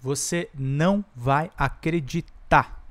Você não vai acreditar.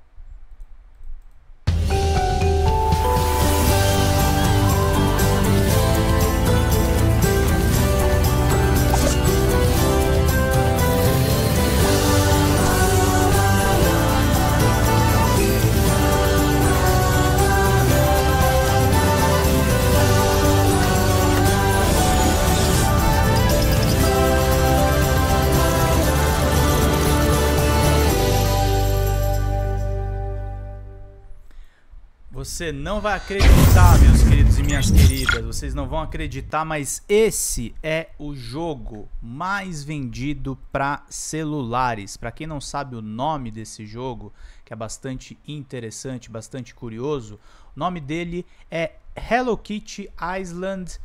Você não vai acreditar, meus queridos e minhas queridas. Vocês não vão acreditar, mas esse é o jogo mais vendido para celulares. Para quem não sabe o nome desse jogo, que é bastante interessante, bastante curioso, o nome dele é Hello Kitty Island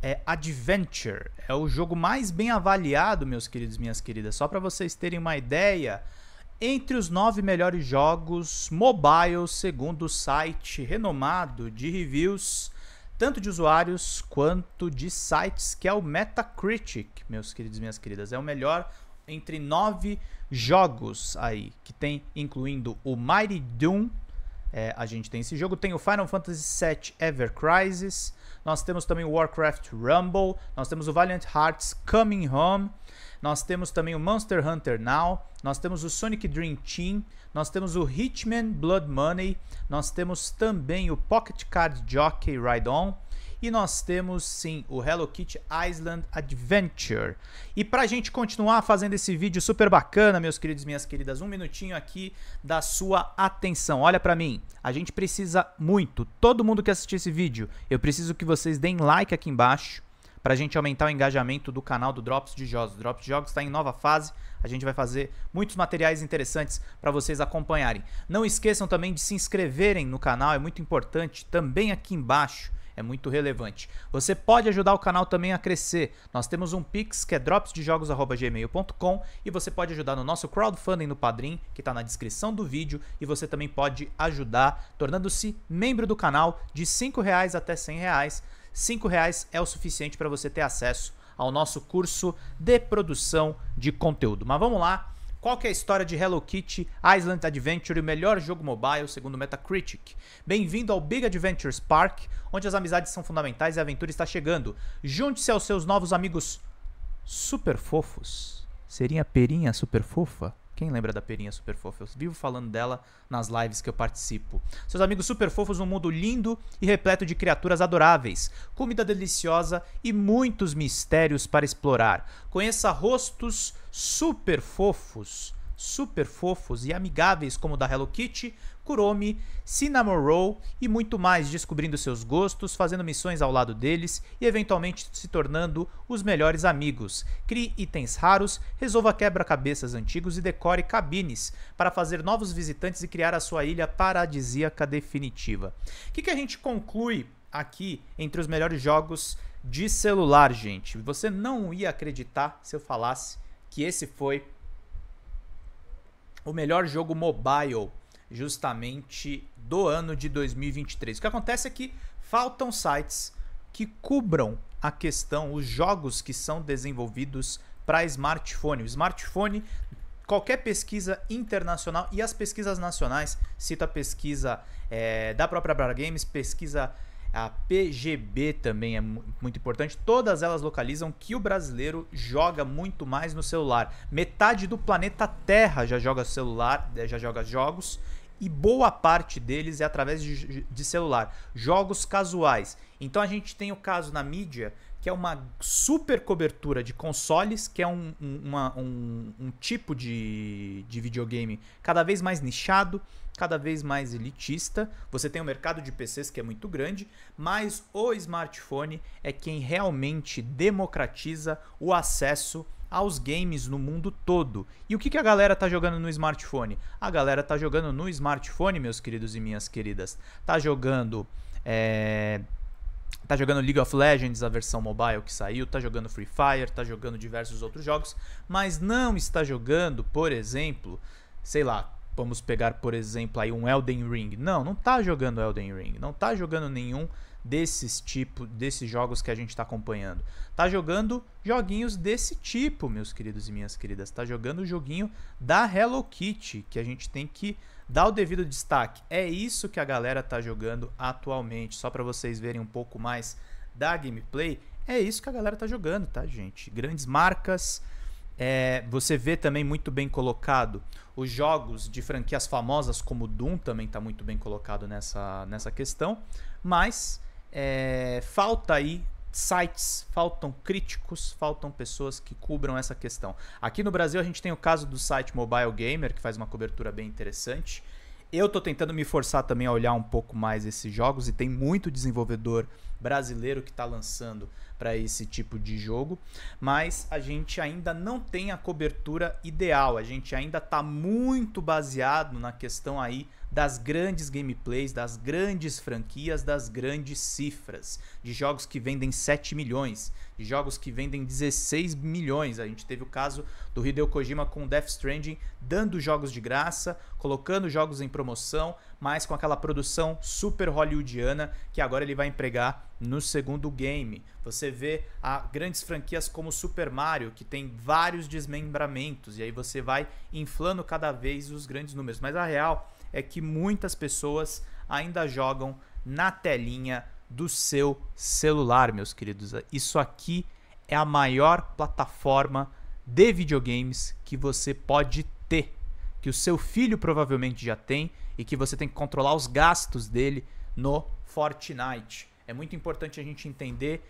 é, Adventure. É o jogo mais bem avaliado, meus queridos e minhas queridas. Só para vocês terem uma ideia, entre os nove melhores jogos mobile, segundo o site renomado de reviews, tanto de usuários quanto de sites, que é o Metacritic, meus queridos e minhas queridas. É o melhor entre nove jogos aí, que tem incluindo o Mighty Doom, é, a gente tem esse jogo, tem o Final Fantasy VII Ever Crisis, nós temos também o Warcraft Rumble, nós temos o Valiant Hearts Coming Home, nós temos também o Monster Hunter Now, nós temos o Sonic Dream Team, nós temos o Hitman Blood Money, nós temos também o Pocket Card Jockey Ride On e nós temos sim o Hello Kitty Island Adventure. E para a gente continuar fazendo esse vídeo super bacana, meus queridos, minhas queridas, um minutinho aqui da sua atenção. Olha para mim, a gente precisa muito, todo mundo que assistir esse vídeo, eu preciso que vocês deem like aqui embaixo para a gente aumentar o engajamento do canal do Drops de Jogos. O Drops de Jogos está em nova fase, a gente vai fazer muitos materiais interessantes para vocês acompanharem. Não esqueçam também de se inscreverem no canal, é muito importante, também aqui embaixo é muito relevante. Você pode ajudar o canal também a crescer. Nós temos um Pix que é dropsdejogos.gmail.com e você pode ajudar no nosso crowdfunding no Padrim, que está na descrição do vídeo, e você também pode ajudar tornando-se membro do canal de R$ reais até R$ reais. R$ reais é o suficiente para você ter acesso ao nosso curso de produção de conteúdo. Mas vamos lá, qual que é a história de Hello Kitty Island Adventure, o melhor jogo mobile segundo Metacritic? Bem-vindo ao Big Adventures Park, onde as amizades são fundamentais e a aventura está chegando. Junte-se aos seus novos amigos super fofos. Seria a perinha super fofa? Quem lembra da Perinha super fofa? Eu vivo falando dela nas lives que eu participo. Seus amigos super fofos, um mundo lindo e repleto de criaturas adoráveis, comida deliciosa e muitos mistérios para explorar. Conheça rostos super fofos super fofos e amigáveis como o da Hello Kitty, Kuromi, Cinnamon Roll e muito mais, descobrindo seus gostos, fazendo missões ao lado deles e eventualmente se tornando os melhores amigos. Crie itens raros, resolva quebra-cabeças antigos e decore cabines para fazer novos visitantes e criar a sua ilha paradisíaca definitiva. O que, que a gente conclui aqui entre os melhores jogos de celular, gente? Você não ia acreditar se eu falasse que esse foi o melhor jogo mobile justamente do ano de 2023. O que acontece é que faltam sites que cubram a questão, os jogos que são desenvolvidos para smartphone. O smartphone, qualquer pesquisa internacional e as pesquisas nacionais, cito a pesquisa é, da própria Bragames, pesquisa a PGB também é muito importante. Todas elas localizam que o brasileiro joga muito mais no celular. Metade do planeta Terra já joga celular, eh, já joga jogos e boa parte deles é através de, de celular, jogos casuais. Então a gente tem o caso na mídia que é uma super cobertura de consoles, que é um, uma, um, um tipo de, de videogame cada vez mais nichado, cada vez mais elitista. Você tem o um mercado de PCs que é muito grande, mas o smartphone é quem realmente democratiza o acesso aos games no mundo todo. E o que, que a galera tá jogando no smartphone? A galera tá jogando no smartphone, meus queridos e minhas queridas. Tá jogando. É Tá jogando League of Legends, a versão mobile que saiu, tá jogando Free Fire, tá jogando diversos outros jogos, mas não está jogando, por exemplo, sei lá, vamos pegar, por exemplo, aí um Elden Ring. Não, não tá jogando Elden Ring, não tá jogando nenhum desses tipo, desses jogos que a gente está acompanhando. Tá jogando joguinhos desse tipo, meus queridos e minhas queridas. Tá jogando o joguinho da Hello Kitty, que a gente tem que Dá o devido destaque. É isso que a galera tá jogando atualmente. Só para vocês verem um pouco mais da gameplay, é isso que a galera tá jogando, tá, gente? Grandes marcas. É, você vê também muito bem colocado os jogos de franquias famosas como Doom também está muito bem colocado nessa, nessa questão, mas é, falta aí sites, faltam críticos, faltam pessoas que cubram essa questão. Aqui no Brasil a gente tem o caso do site Mobile Gamer, que faz uma cobertura bem interessante. Eu estou tentando me forçar também a olhar um pouco mais esses jogos e tem muito desenvolvedor brasileiro que está lançando para esse tipo de jogo, mas a gente ainda não tem a cobertura ideal, a gente ainda está muito baseado na questão aí das grandes gameplays, das grandes franquias, das grandes cifras, de jogos que vendem 7 milhões, de jogos que vendem 16 milhões. A gente teve o caso do Hideo Kojima com Death Stranding, dando jogos de graça, colocando jogos em promoção, mas com aquela produção super hollywoodiana que agora ele vai empregar no segundo game. Você vê a grandes franquias como Super Mario, que tem vários desmembramentos, e aí você vai inflando cada vez os grandes números. Mas a real é que muitas pessoas ainda jogam na telinha do seu celular, meus queridos. Isso aqui é a maior plataforma de videogames que você pode ter, que o seu filho provavelmente já tem e que você tem que controlar os gastos dele no Fortnite. É muito importante a gente entender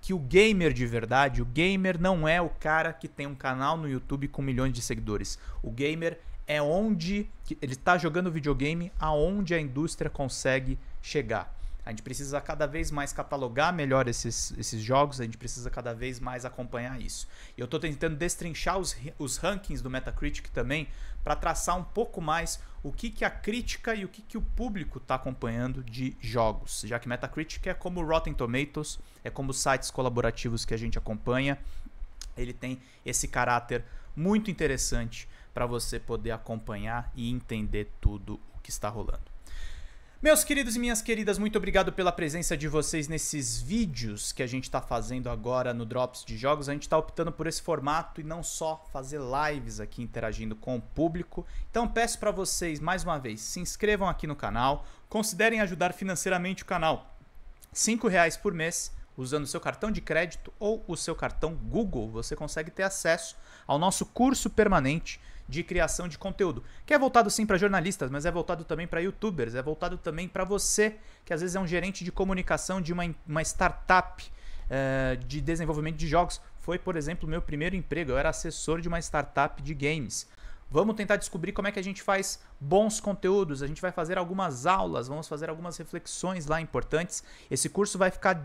que o gamer de verdade, o gamer não é o cara que tem um canal no YouTube com milhões de seguidores. O gamer é onde ele está jogando videogame, aonde a indústria consegue chegar. A gente precisa cada vez mais catalogar melhor esses, esses jogos, a gente precisa cada vez mais acompanhar isso. E eu estou tentando destrinchar os, os rankings do Metacritic também para traçar um pouco mais o que, que a crítica e o que, que o público está acompanhando de jogos, já que Metacritic é como Rotten Tomatoes, é como sites colaborativos que a gente acompanha, ele tem esse caráter muito interessante para você poder acompanhar e entender tudo o que está rolando. Meus queridos e minhas queridas, muito obrigado pela presença de vocês nesses vídeos que a gente está fazendo agora no Drops de Jogos. A gente está optando por esse formato e não só fazer lives aqui interagindo com o público. Então peço para vocês, mais uma vez, se inscrevam aqui no canal, considerem ajudar financeiramente o canal. R$ reais por mês usando o seu cartão de crédito ou o seu cartão Google, você consegue ter acesso ao nosso curso permanente de criação de conteúdo, que é voltado sim para jornalistas, mas é voltado também para youtubers, é voltado também para você, que às vezes é um gerente de comunicação de uma, uma startup uh, de desenvolvimento de jogos. Foi, por exemplo, meu primeiro emprego, eu era assessor de uma startup de games. Vamos tentar descobrir como é que a gente faz bons conteúdos. A gente vai fazer algumas aulas, vamos fazer algumas reflexões lá importantes. Esse curso vai ficar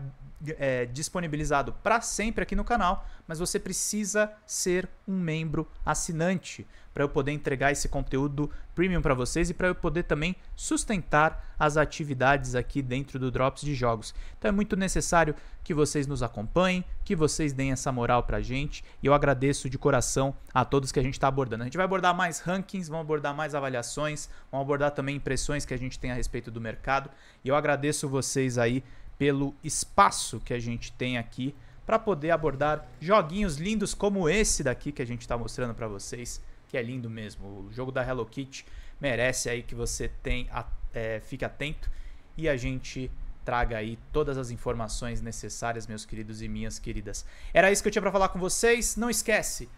é, disponibilizado para sempre aqui no canal, mas você precisa ser um membro assinante para eu poder entregar esse conteúdo premium para vocês e para eu poder também sustentar as atividades aqui dentro do Drops de Jogos. Então é muito necessário que vocês nos acompanhem, que vocês deem essa moral para a gente e eu agradeço de coração a todos que a gente está abordando. A gente vai abordar mais rankings, vamos abordar mais avaliações vão abordar também impressões que a gente tem a respeito do mercado. E eu agradeço vocês aí pelo espaço que a gente tem aqui para poder abordar joguinhos lindos como esse daqui que a gente está mostrando para vocês, que é lindo mesmo. O jogo da Hello Kitty merece aí que você tem, é, fique atento e a gente traga aí todas as informações necessárias, meus queridos e minhas queridas. Era isso que eu tinha para falar com vocês. Não esquece,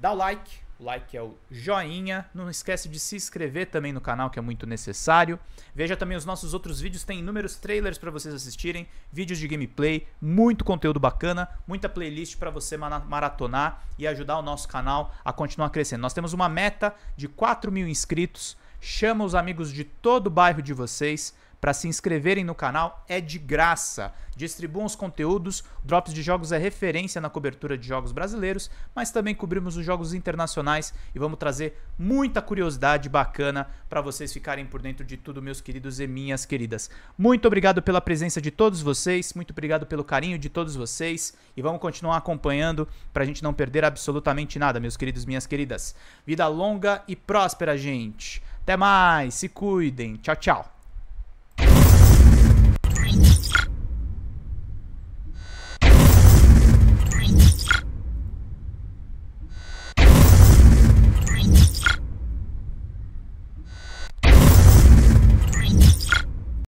dá o like, like é o joinha. Não esquece de se inscrever também no canal, que é muito necessário. Veja também os nossos outros vídeos, tem inúmeros trailers para vocês assistirem, vídeos de gameplay, muito conteúdo bacana, muita playlist para você maratonar e ajudar o nosso canal a continuar crescendo. Nós temos uma meta de 4 mil inscritos. Chama os amigos de todo o bairro de vocês para se inscreverem no canal, é de graça. Distribuam os conteúdos, Drops de Jogos é referência na cobertura de jogos brasileiros, mas também cobrimos os jogos internacionais e vamos trazer muita curiosidade bacana para vocês ficarem por dentro de tudo, meus queridos e minhas queridas. Muito obrigado pela presença de todos vocês, muito obrigado pelo carinho de todos vocês e vamos continuar acompanhando para a gente não perder absolutamente nada, meus queridos, minhas queridas. Vida longa e próspera, gente. Até mais, se cuidem. Tchau, tchau.